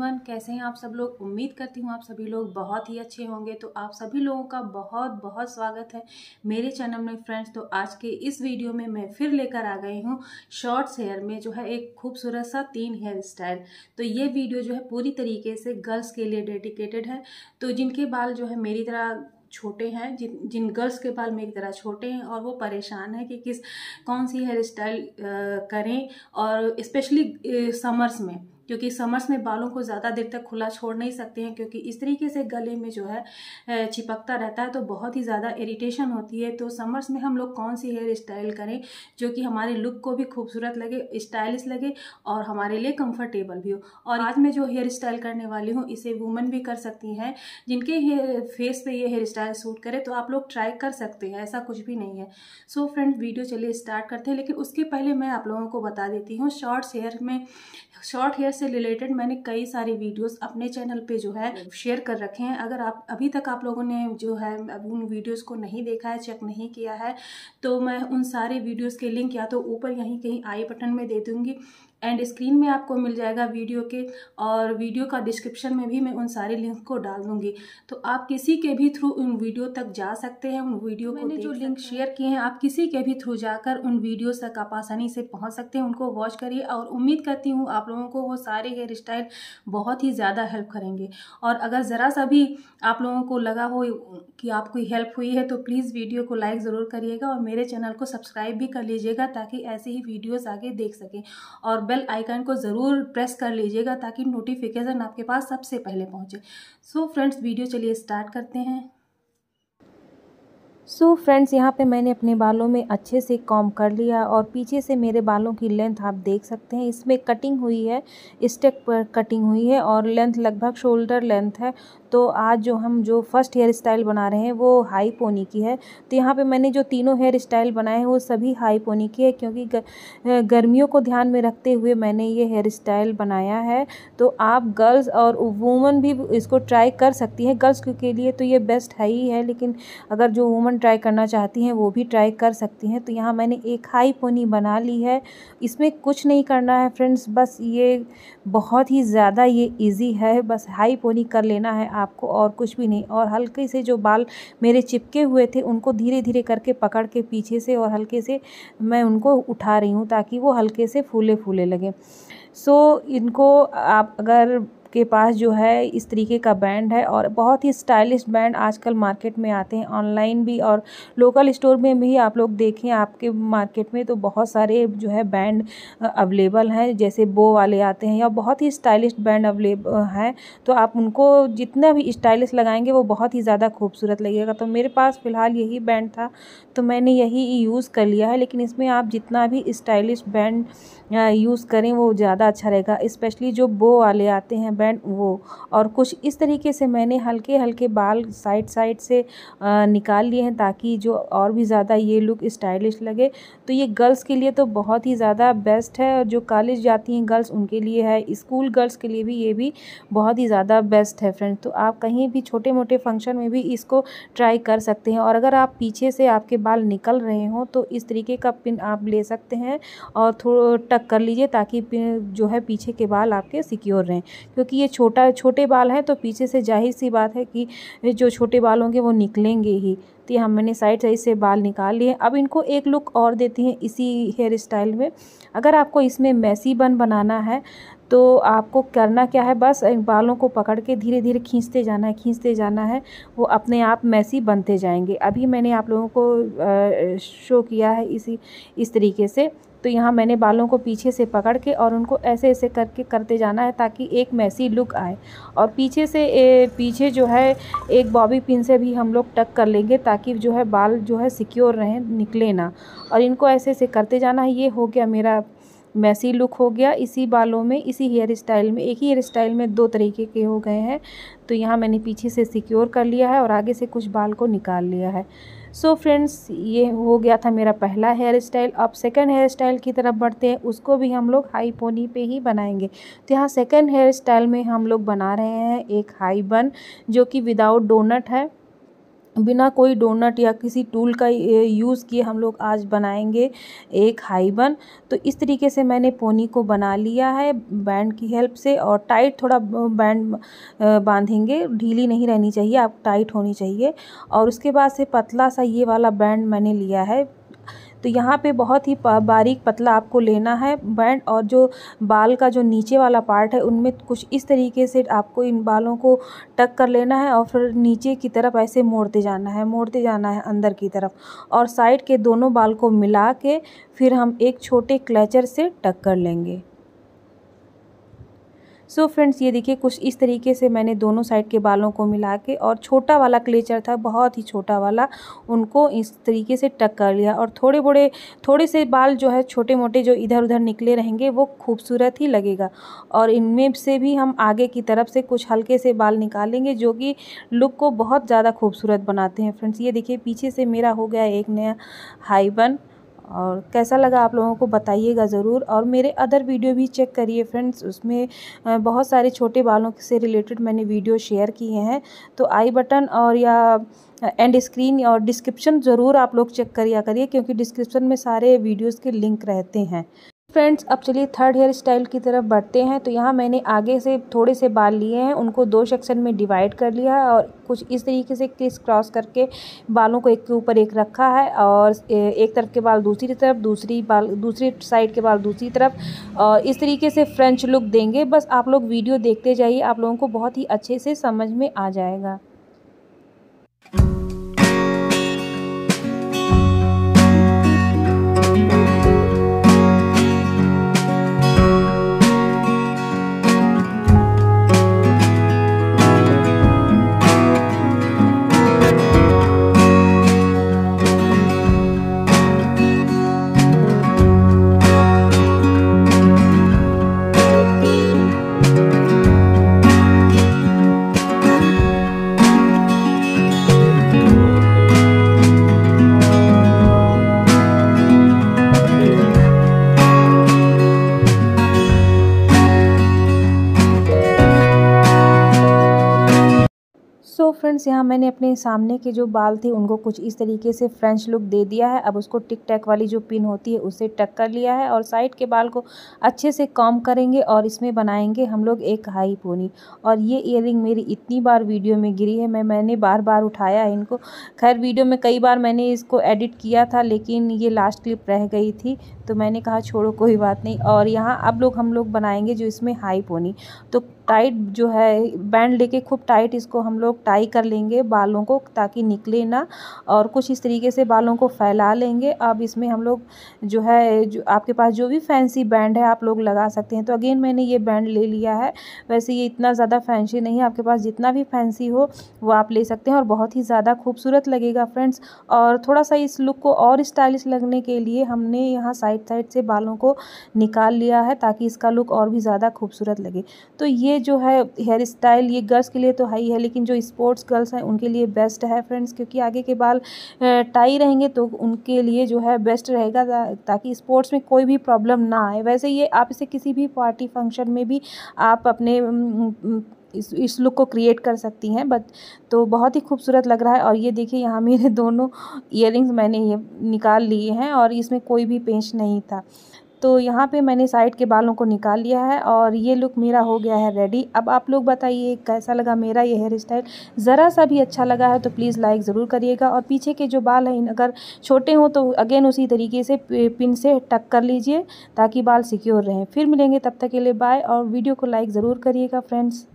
everyone कैसे हैं आप सब लोग उम्मीद करती हूँ आप सभी लोग बहुत ही अच्छे होंगे तो आप सभी लोगों का बहुत बहुत स्वागत है मेरे चैनल में फ्रेंड्स तो आज के इस वीडियो में मैं फिर लेकर आ गई हूँ शॉर्ट्स हेयर में जो है एक खूबसूरत सा तीन हेयर स्टाइल तो ये वीडियो जो है पूरी तरीके से गर्ल्स के लिए डेडिकेटेड है तो जिनके बाल जो है मेरी तरह छोटे हैं जिन जिन गर्ल्स के बाल मेरी तरह छोटे हैं और वो परेशान है कि किस कौन सी हेयर स्टाइल करें और स्पेशली समर्स में क्योंकि समर्स में बालों को ज़्यादा देर तक खुला छोड़ नहीं सकते हैं क्योंकि इस तरीके से गले में जो है चिपकता रहता है तो बहुत ही ज़्यादा इरिटेशन होती है तो समर्स में हम लोग कौन सी हेयर स्टाइल करें जो कि हमारे लुक को भी खूबसूरत लगे स्टाइलिश लगे और हमारे लिए कम्फर्टेबल भी हो और आज मैं जो हेयर स्टाइल करने वाली हूँ इसे वुमन भी कर सकती हैं जिनके फेस पर ये हेयर स्टाइल सूट करे तो आप लोग ट्राई कर सकते हैं ऐसा कुछ भी नहीं है सो फ्रेंड वीडियो चलिए स्टार्ट करते हैं लेकिन उसके पहले मैं आप लोगों को बता देती हूँ शॉर्ट्स हेयर में शॉर्ट हेयर से रिलेटेड मैंने कई सारी वीडियोस अपने चैनल पे जो है शेयर कर रखे हैं अगर आप अभी तक आप लोगों ने जो है उन वीडियोस को नहीं देखा है चेक नहीं किया है तो मैं उन सारे वीडियोस के लिंक या तो ऊपर यहीं कहीं आई बटन में दे दूंगी एंड स्क्रीन में आपको मिल जाएगा वीडियो के और वीडियो का डिस्क्रिप्शन में भी मैं उन सारे लिंक को डाल दूँगी तो आप किसी के भी थ्रू उन वीडियो तक जा सकते हैं उन वीडियो मैंने जो लिंक शेयर किए हैं आप किसी के भी थ्रू जाकर उन वीडियोज़ तक आप आसानी से पहुँच सकते हैं उनको वॉच करिए और उम्मीद करती हूँ आप लोगों को वो सारे हेयर स्टाइल बहुत ही ज़्यादा हेल्प करेंगे और अगर ज़रा सा भी आप लोगों को लगा हो कि आपको हेल्प हुई है तो प्लीज़ वीडियो को लाइक ज़रूर करिएगा और मेरे चैनल को सब्सक्राइब भी कर लीजिएगा ताकि ऐसे ही वीडियोज़ आगे देख सकें और बेल आइकन को ज़रूर प्रेस कर लीजिएगा ताकि नोटिफिकेशन आपके पास सबसे पहले पहुँचे सो फ्रेंड्स वीडियो चलिए स्टार्ट करते हैं सो so फ्रेंड्स यहाँ पे मैंने अपने बालों में अच्छे से कॉम कर लिया और पीछे से मेरे बालों की लेंथ आप देख सकते हैं इसमें कटिंग हुई है स्टेक पर कटिंग हुई है और लेंथ लगभग शोल्डर लेंथ है तो आज जो हम जो फर्स्ट हेयर स्टाइल बना रहे हैं वो हाई पोनी की है तो यहाँ पे मैंने जो तीनों हेयर स्टाइल बनाए हैं वो सभी हाई पोनी की है क्योंकि गर्मियों को ध्यान में रखते हुए मैंने ये हेयर स्टाइल बनाया है तो आप गर्ल्स और वूमन भी इसको ट्राई कर सकती हैं गर्ल्स के लिए तो ये बेस्ट है ही है लेकिन अगर जो वूमन ट्राई करना चाहती हैं वो भी ट्राई कर सकती हैं तो यहाँ मैंने एक हाई पोनी बना ली है इसमें कुछ नहीं करना है फ्रेंड्स बस ये बहुत ही ज़्यादा ये ईजी है बस हाई पोनी कर लेना है आपको और कुछ भी नहीं और हल्के से जो बाल मेरे चिपके हुए थे उनको धीरे धीरे करके पकड़ के पीछे से और हल्के से मैं उनको उठा रही हूँ ताकि वो हल्के से फूले फूले लगे सो so, इनको आप अगर के पास जो है इस तरीके का बैंड है और बहुत ही स्टाइलिश बैंड आजकल मार्केट में आते हैं ऑनलाइन भी और लोकल स्टोर में भी आप लोग देखें आपके मार्केट में तो बहुत सारे जो है बैंड अवेलेबल हैं जैसे बो वाले आते हैं या बहुत ही स्टाइलिश बैंड अवेलेबल हैं तो आप उनको जितना भी स्टाइलिश लगाएंगे वो बहुत ही ज़्यादा खूबसूरत लगेगा तो मेरे पास फ़िलहाल यही बैंड था तो मैंने यही यूज़ कर लिया है लेकिन इसमें आप जितना भी स्टाइलिश बैंड यूज़ करें वो ज़्यादा अच्छा रहेगा इस्पेशली जो बो वाले आते हैं बैंड वो और कुछ इस तरीके से मैंने हल्के हल्के बाल साइड साइड से निकाल लिए हैं ताकि जो और भी ज़्यादा ये लुक स्टाइलिश लगे तो ये गर्ल्स के लिए तो बहुत ही ज़्यादा बेस्ट है और जो कॉलेज जाती हैं गर्ल्स उनके लिए है स्कूल गर्ल्स के लिए भी ये भी बहुत ही ज़्यादा बेस्ट है फ्रेंड्स तो आप कहीं भी छोटे मोटे फंक्शन में भी इसको ट्राई कर सकते हैं और अगर आप पीछे से आपके बाल निकल रहे हों तो इस तरीके का पिन आप ले सकते हैं और थोड़ा टक कर लीजिए ताकि जो है पीछे के बाल आपके सिक्योर रहें क्योंकि क्योंकि ये छोटा छोटे बाल हैं तो पीछे से जाहिर सी बात है कि जो छोटे बाल होंगे वो निकलेंगे ही सकती है हमने साइड साइड से बाल निकाल लिए अब इनको एक लुक और देती हैं इसी हेयर स्टाइल में अगर आपको इसमें मैसी बन बनाना है तो आपको करना क्या है बस बालों को पकड़ के धीरे धीरे खींचते जाना है खींचते जाना है वो अपने आप मैसी बनते जाएंगे अभी मैंने आप लोगों को शो किया है इसी इस तरीके से तो यहाँ मैंने बालों को पीछे से पकड़ के और उनको ऐसे ऐसे करके करते जाना है ताकि एक मैसी लुक आए और पीछे से ए, पीछे जो है एक बॉबी पिन से भी हम लोग टक कर लेंगे ताकि ताकि जो है बाल जो है सिक्योर रहें निकले ना और इनको ऐसे ऐसे करते जाना है ये हो गया मेरा मैसी लुक हो गया इसी बालों में इसी हेयर स्टाइल में एक ही हेयर स्टाइल में दो तरीके के हो गए हैं तो यहाँ मैंने पीछे से सिक्योर कर लिया है और आगे से कुछ बाल को निकाल लिया है सो so फ्रेंड्स ये हो गया था मेरा पहला हेयर स्टाइल अब सेकंड हेयर स्टाइल की तरफ बढ़ते हैं उसको भी हम लोग हाई पोनी पे ही बनाएंगे तो यहाँ सेकंड हेयर स्टाइल में हम लोग बना रहे हैं एक हाई बन जो कि विदाउट डोनट है बिना कोई डोनट या किसी टूल का यूज़ किए हम लोग आज बनाएंगे एक हाइबन तो इस तरीके से मैंने पोनी को बना लिया है बैंड की हेल्प से और टाइट थोड़ा बैंड बांधेंगे ढीली नहीं रहनी चाहिए आप टाइट होनी चाहिए और उसके बाद से पतला सा ये वाला बैंड मैंने लिया है तो यहाँ पे बहुत ही बारीक पतला आपको लेना है बैंड और जो बाल का जो नीचे वाला पार्ट है उनमें कुछ इस तरीके से आपको इन बालों को टक कर लेना है और फिर नीचे की तरफ ऐसे मोड़ते जाना है मोड़ते जाना है अंदर की तरफ और साइड के दोनों बाल को मिला के फिर हम एक छोटे क्लचर से टक कर लेंगे सो so फ्रेंड्स ये देखिए कुछ इस तरीके से मैंने दोनों साइड के बालों को मिला के और छोटा वाला क्लेचर था बहुत ही छोटा वाला उनको इस तरीके से टक कर लिया और थोड़े बड़े थोड़े से बाल जो है छोटे मोटे जो इधर उधर निकले रहेंगे वो खूबसूरत ही लगेगा और इनमें से भी हम आगे की तरफ से कुछ हल्के से बाल निकालेंगे जो कि लुक को बहुत ज़्यादा खूबसूरत बनाते हैं फ्रेंड्स ये देखिए पीछे से मेरा हो गया एक नया हाईबन और कैसा लगा आप लोगों को बताइएगा ज़रूर और मेरे अदर वीडियो भी चेक करिए फ्रेंड्स उसमें बहुत सारे छोटे बालों से रिलेटेड मैंने वीडियो शेयर किए हैं तो आई बटन और या एंड स्क्रीन और डिस्क्रिप्शन ज़रूर आप लोग चेक करिया करिए क्योंकि डिस्क्रिप्शन में सारे वीडियोज़ के लिंक रहते हैं फ्रेंड्स अब चलिए थर्ड हेयर स्टाइल की तरफ बढ़ते हैं तो यहाँ मैंने आगे से थोड़े से बाल लिए हैं उनको दो सेक्शन में डिवाइड कर लिया है और कुछ इस तरीके से क्रिस क्रॉस करके बालों को एक के ऊपर एक रखा है और एक तरफ के बाल दूसरी तरफ दूसरी बाल दूसरी साइड के बाल दूसरी तरफ और इस तरीके से फ्रेंच लुक देंगे बस आप लोग वीडियो देखते जाइए आप लोगों को बहुत ही अच्छे से समझ में आ जाएगा सो so फ्रेंड्स यहाँ मैंने अपने सामने के जो बाल थे उनको कुछ इस तरीके से फ्रेंच लुक दे दिया है अब उसको टिक टैक वाली जो पिन होती है उसे टक कर लिया है और साइड के बाल को अच्छे से कॉम करेंगे और इसमें बनाएंगे हम लोग एक हाई पोनी और ये इयर मेरी इतनी बार वीडियो में गिरी है मैं मैंने बार बार उठाया है इनको खैर वीडियो में कई बार मैंने इसको एडिट किया था लेकिन ये लास्ट क्लिप रह गई थी तो मैंने कहा छोड़ो कोई बात नहीं और यहाँ अब लोग हम लोग बनाएंगे जो इसमें हाई पोनी तो टाइट जो है बैंड लेके खूब टाइट इसको हम लोग टाई कर लेंगे बालों को ताकि निकले ना और कुछ इस तरीके से बालों को फैला लेंगे अब इसमें हम लोग जो है जो आपके पास जो भी फैंसी बैंड है आप लोग लगा सकते हैं तो अगेन मैंने ये बैंड ले लिया है वैसे ये इतना ज़्यादा फैंसी नहीं आपके पास जितना भी फैंसी हो वो आप ले सकते हैं और बहुत ही ज़्यादा खूबसूरत लगेगा फ्रेंड्स और थोड़ा सा इस लुक को और स्टाइलिश लगने के लिए हमने यहाँ साइड साइड साइड से बालों को निकाल लिया है ताकि इसका लुक और भी ज़्यादा खूबसूरत लगे तो ये जो है हेयर स्टाइल ये गर्ल्स के लिए तो हाई है लेकिन जो स्पोर्ट्स गर्ल्स हैं उनके लिए बेस्ट है फ्रेंड्स क्योंकि आगे के बाल टाई रहेंगे तो उनके लिए जो है बेस्ट रहेगा ताकि स्पोर्ट्स में कोई भी प्रॉब्लम ना आए वैसे ये आप इसे किसी भी पार्टी फंक्शन में भी आप अपने इस इस लुक को क्रिएट कर सकती हैं बट तो बहुत ही खूबसूरत लग रहा है और ये देखिए यहाँ मेरे दोनों इयरिंग्स मैंने ये निकाल लिए हैं और इसमें कोई भी पेंच नहीं था तो यहाँ पे मैंने साइड के बालों को निकाल लिया है और ये लुक मेरा हो गया है रेडी अब आप लोग बताइए कैसा लगा मेरा ये हेयर स्टाइल ज़रा सा भी अच्छा लगा है तो प्लीज़ लाइक ज़रूर करिएगा और पीछे के जो बाल हैं अगर छोटे हों तो अगेन उसी तरीके से पिन से टक कर लीजिए ताकि बाल सिक्योर रहें फिर मिलेंगे तब तक के लिए बाय और वीडियो को लाइक ज़रूर करिएगा फ्रेंड्स